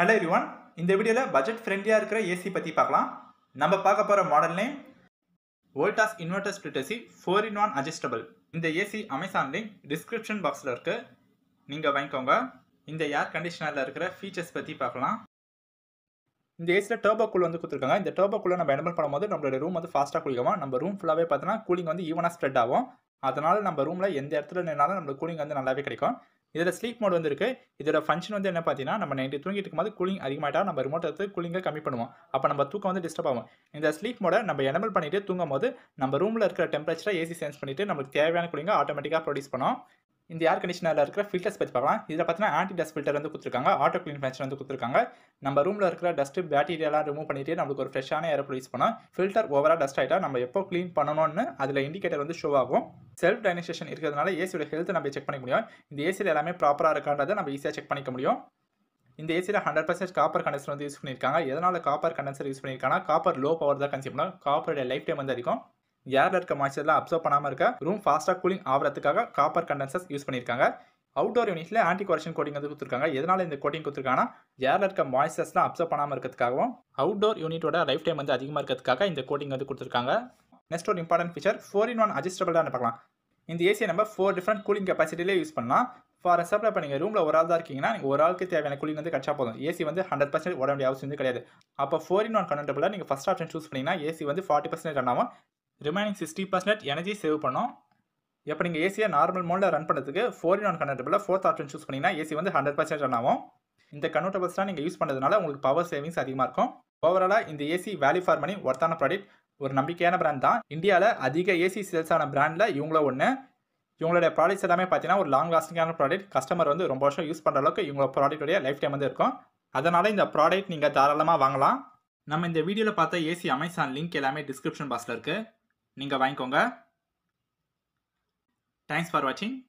hello everyone இந்த வீடியோவில் budget ஃப்ரெண்ட்லியாக இருக்கிற ஏசி பற்றி பார்க்கலாம் நம்ம பார்க்க போகிற model name Voltas inverter split AC four in one adjustable இந்த ஏசி அமேசான் லிங்க் டிஸ்கிரிப்ஷன் பாக்ஸில் இருக்குது நீங்கள் வாங்கிக்கோங்க இந்த ஏர் கண்டிஷனரில் இருக்கிற ஃபீச்சர்ஸ் பற்றி பார்க்கலாம் இந்த ஏசியில் டர்போ வந்து கொடுத்துருக்காங்க இந்த டர்போ நம்ம எனபிள் பண்ணும்போது நம்மளோட ரூம் வந்து ஃபாஸ்ட்டாக கூலிக்குவோம் நம்ம ரூம் ஃபுல்லாகவே பார்த்தோன்னா கூலிங் வந்து ஈவனாக ஸ்ப்ரெட் ஆகும் அதனால் நம்ம ரூமில் எந்த இடத்துல நின்னாலும் நம்மளுக்கு கூலிங் வந்து நல்லாவே கிடைக்கும் இதில் ஸ்லீப் மோட் வந்து இருக்குது இதோட ஃபங்க்ஷன் வந்து என்ன பார்த்தீங்கன்னா நம்ம நைட்டு தூங்கிட்டு இருக்கும்போது கூலிங் அதிகமாகிட்டால் நம்ம ரிமோட் எடுத்து கூலிங்கை கம்மி பண்ணுவோம் அப்போ நம்ம தூக்கம் வந்து டிஸ்டர்ப் ஆகும் இந்த ஸ்லீப் மோடை நம்ம எனபிள் பண்ணிவிட்டு தூங்கும் போது நம்ம ரூமில் இருக்கிற டெம்பரேச்சரை ஏசி சென்ஸ் பண்ணிவிட்டு நமக்கு தேவையான கூலிங்கை ஆட்டோமேட்டிக்காக ப்ரொடியூஸ் பண்ணோம் இந்த ஏர் கண்டிஷனரில் இருக்கிற ஃபில்டர்ஸ் பற்றி பார்க்கலாம் இதில் பார்த்தீங்கன்னா ஆன்டி டஸ்ட் ஃபில்டர் வந்து கொடுத்துருக்காங்க ஆட்டோ க்ளீன் ஃபேஷன் வந்து கொடுத்துருக்காங்க நம்ம ரூமில் இருக்கிற டஸ்ட்டு பேட்டீரியெல்லாம் ரிமூவ் பண்ணிட்டு நம்மளுக்கு ஒரு ஃப்ரெஷ்ஷான ஏர் ப்ரொடியூஸ் பண்ணோம் ஃபில்டர் ஓவராக டஸ்ட் ஆகிட்டா நம்ம எப்போ க்ளீன் பண்ணணும்னு அதில் இண்டிகேட்டர் வந்து ஷோ ஆகும் செல்ஃப் டைனேஷன் இருக்கிறதுனால ஏசியோட ஹெல்த் நம்ம செக் பண்ணிக்க முடியும் இந்த ஏசியில் எல்லாமே ப்ராப்பராக இருக்கான்றத நம்ம ஈஸியாக செக் பண்ணிக்க முடியும் இந்த ஏசியில் ஹண்ட்ரட் பர்சன்ட் காப்பர் கண்டென்சர் வந்து யூஸ் பண்ணியிருக்காங்க எதனால் காப்பர் கண்டென்சர் யூஸ் பண்ணியிருக்காங்கன்னா காப்பர் லோ பவர் தான் கன்சியூம் பண்ணுவோம் காப்பரோட லைஃப் டைம் வந்து அதிகம் ஏர்ல இருக்க மாய்ச்சர்லாம் அப்சர்வ் பண்ணாமல் இருக்க ரூம் ஃபாஸ்டா கூலிங் ஆகிறதுக்காக காப்பர் கண்டென்சர்ஸ் யூஸ் பண்ணியிருக்காங்க அவுட்டோர் யூனிட்ல ஆன்டி கொரேஷன் கோட்டிங் வந்து கொடுத்துருக்காங்க எதனால இந்த கோட்டிங் கொடுத்துருக்காங்கன்னா ஏர்ல இருக்க மாய்ச்சர்ஸ்லாம் அப்சர்வ் பண்ணாம இருக்கிறதுக்காகவும் அவுட்டோர் யூனிட்டோட லைஃப் டைம் வந்து அதிகமாக இருக்கிறதுக்காக இந்த கோட்டிங் வந்து கொடுத்துருக்காங்க நெக்ஸ்ட் ஒரு important feature four in one தான் பார்க்கலாம் இந்த ஏசி நம்ம ஃபோர் டிஃப்ரெண்ட் கூலிங் கெப்பாசிட்டிலே யூஸ் பண்ணலாம் ஃபார் எக்ஸாம்பிள் இப்போ நீங்கள் ரூமில் ஒரு ஆள் தான் இருக்கீங்கன்னா நீங்கள் ஒரு ஆளுக்கு தேவையான கூலிங் வந்து கிடச்சா போதும் ஏசி வந்து ஹண்ட்ரட் பர்சன்ட் உடம்பு அவசியம் வந்து கிடையாது அப்போ ஃபோர் இன் ஒன் கண்டபிளாக நீங்கள் ஃபஸ்ட் ஆப்ஷன் சூஸ் பண்ணிங்கன்னா ஏசி வந்து forty percent run remaining sixty percent energy save பண்ணோம் எப்போ நீங்கள் ஏசியை நார்மல் மோடில் ரன் பண்ணுறதுக்கு ஃபோர் இன் ஒன் கன்வெர்ட்டபிளில் ஃபோர்த் ஆப்ஷன் சூஸ் பண்ணிங்கன்னா ஏசி வந்து ஹண்ட்ரட் பர்சன்ட் ரன் ஆகும் இந்த கன்வெர்ட்டபிள்ஸ்லாம் நீங்கள் யூஸ் பண்ணுறதுனால உங்களுக்கு பவர் சேவிங்ஸ் அதிகமாக இருக்கும் ஓவராலாக இந்த ஏசி வேல்யூ ஃபார் மணி ஒர்த்தான ப்ராடக்ட் ஒரு நம்பிக்கையான பிராண்ட் தான் இந்தியாவில் அதிக ஏசி சேல்ஸ் ஆன பிராண்டில் இவங்கள ஒன்று இவங்களுடைய ப்ராடக்ட்ஸ் எல்லாமே பார்த்தீங்கன்னா ஒரு லாங் லாஸ்டிங்கான ப்ராடக்ட் கஸ்டமர் வந்து ரொம்ப வருஷம் யூஸ் பண்ணுற அளவுக்கு இவங்களோட ப்ராடக்ட்டுடைய லைஃப் டைம் வந்து இருக்கும் அதனால் இந்த ப்ராடக்ட் நீங்கள் தாராளமாக வாங்கலாம் நம்ம இந்த வீடியோவில் பார்த்த ஏசி அமேசான் லிங்க் எல்லாமே டிஸ்கிரிப்ஷன் பாக்ஸில் இருக்குது நீங்கள் வாங்கிக்கோங்க தேங்க்ஸ் ஃபார் வாட்சிங்